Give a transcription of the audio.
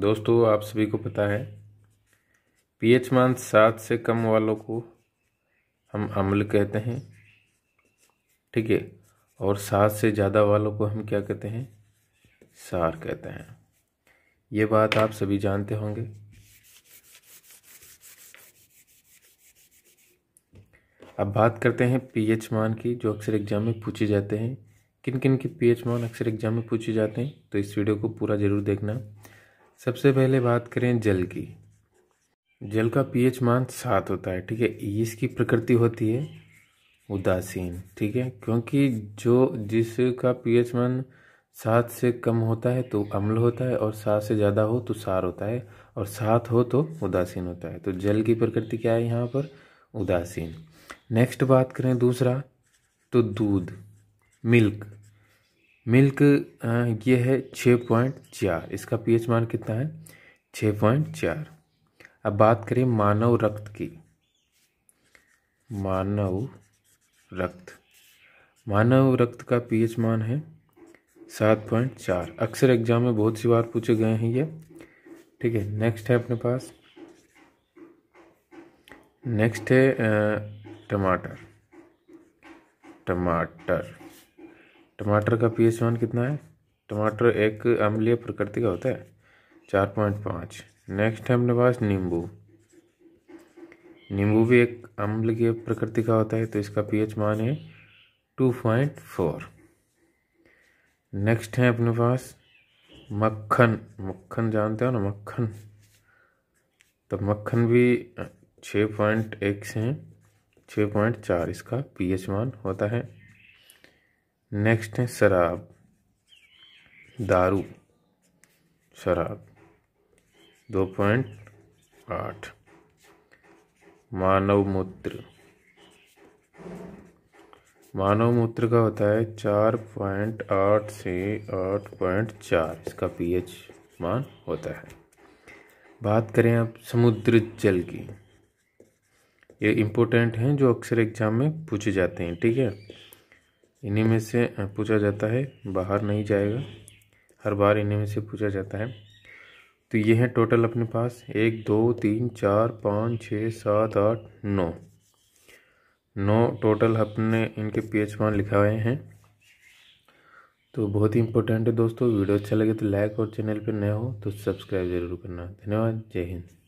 दोस्तों आप सभी को पता है पीएच मान सात से कम वालों को हम अम्ल कहते हैं ठीक है और सात से ज़्यादा वालों को हम क्या कहते हैं सार कहते हैं ये बात आप सभी जानते होंगे अब बात करते हैं पीएच मान की जो अक्सर एग्जाम में पूछे जाते हैं किन किन के पीएच मान अक्सर एग्जाम में पूछे जाते हैं तो इस वीडियो को पूरा ज़रूर देखना सबसे पहले बात करें जल की जल का पीएच मान सात होता है ठीक है इसकी प्रकृति होती है उदासीन ठीक है क्योंकि जो जिसका पीएच मान सात से कम होता है तो अम्ल होता है और सात से ज़्यादा हो तो सार होता है और सात हो तो उदासीन होता है तो जल की प्रकृति क्या है यहाँ पर उदासीन नेक्स्ट बात करें दूसरा तो दूध मिल्क मिल्क ये है छः पॉइंट चार इसका पीएच मान कितना है छः पॉइंट चार अब बात करें मानव रक्त की मानव रक्त मानव रक्त का पीएच मान है सात पॉइंट चार अक्सर एग्जाम में बहुत सी बार पूछे गए हैं ये ठीक है नेक्स्ट है अपने पास नेक्स्ट है टमाटर टमाटर टमाटर का पी एच कितना है टमाटर एक अम्लीय प्रकृति का होता है चार पॉइंट पाँच नेक्स्ट है अपने पास नींबू नींबू भी एक अम्ल की प्रकृति का होता है तो इसका पीएच मान है टू पॉइंट फोर नेक्स्ट है अपने पास मक्खन मक्खन जानते हो ना मक्खन तो मक्खन भी छः पॉइंट एक से छः पॉइंट चार इसका पीएच मान होता है नेक्स्ट है शराब दारू शराब दो पॉइंट आठ मानव मूत्र मानव मूत्र का होता है चार पॉइंट आठ से आठ पॉइंट चार इसका पीएच मान होता है बात करें आप समुद्र जल की ये इम्पोर्टेंट हैं जो अक्सर एग्जाम में पूछे जाते हैं ठीक है इन्हीं में से पूछा जाता है बाहर नहीं जाएगा हर बार इन्हीं में से पूछा जाता है तो ये है टोटल अपने पास एक दो तीन चार पाँच छः सात आठ नौ नौ टोटल अपने इनके पी एच वन लिखाए हैं तो बहुत ही इंपॉर्टेंट है दोस्तों वीडियो अच्छा लगे तो लाइक और चैनल पर नया हो तो सब्सक्राइब जरूर करना धन्यवाद जय हिंद